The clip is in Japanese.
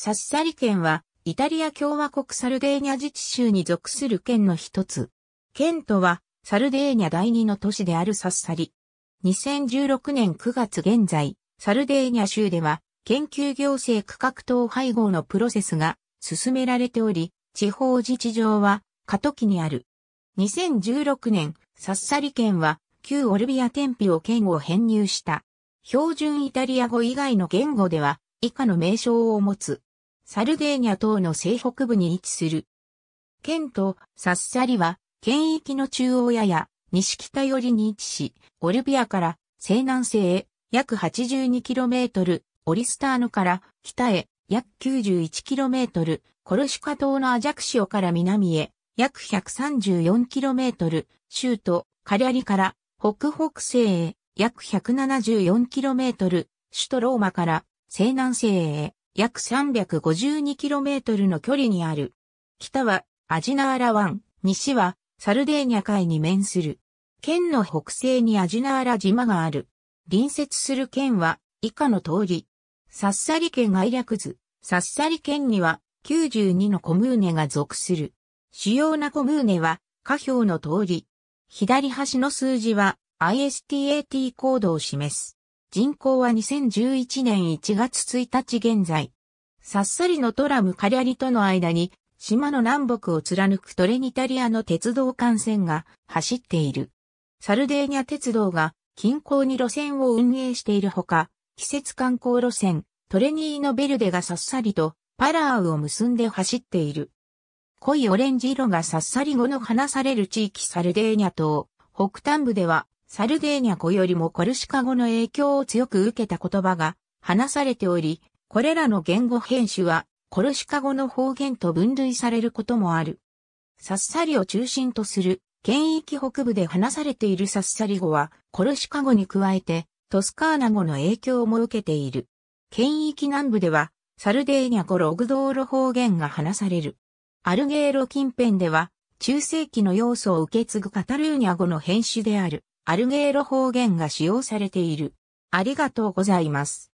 サッサリ県は、イタリア共和国サルデーニャ自治州に属する県の一つ。県とは、サルデーニャ第二の都市であるサッサリ。2016年9月現在、サルデーニャ州では、研究行政区画等配合のプロセスが進められており、地方自治上は過渡期にある。2016年、サッサリ県は旧オルビア天日を県を編入した。標準イタリア語以外の言語では以下の名称を持つ。サルデーニャ島の西北部に位置する。県とサッサリは、県域の中央やや、西北寄りに位置し、オルビアから西南西へ約 82km、オリスターノから北へ約 91km、コルシカ島のアジャクシオから南へ約 134km、州都カリャリから北北西へ約 174km、首都ローマから西南西へ約 352km の距離にある。北はアジナーラ湾、西はサルデーニャ海に面する。県の北西にアジナーラ島がある。隣接する県は以下の通り。サッサリ県外略図。サッサリ県には92のコムーネが属する。主要なコムーネは下表の通り。左端の数字は ISTAT コードを示す。人口は2011年1月1日現在。さっさりのトラムカリャリとの間に、島の南北を貫くトレニタリアの鉄道幹線が走っている。サルデーニャ鉄道が近郊に路線を運営しているほか、季節観光路線、トレニーノベルデがさっさりとパラーウを結んで走っている。濃いオレンジ色がさっさり後の話される地域サルデーニャ島、北端部ではサルデーニャ語よりもコルシカ語の影響を強く受けた言葉が話されており、これらの言語編集はコルシカ語の方言と分類されることもある。サッサリを中心とする県域北部で話されているサッサリ語はコルシカ語に加えてトスカーナ語の影響も受けている。県域南部ではサルデーニャ語ログドール方言が話される。アルゲーロ近辺では中世紀の要素を受け継ぐカタルーニャ語の変種である。アルゲーロ方言が使用されている。ありがとうございます。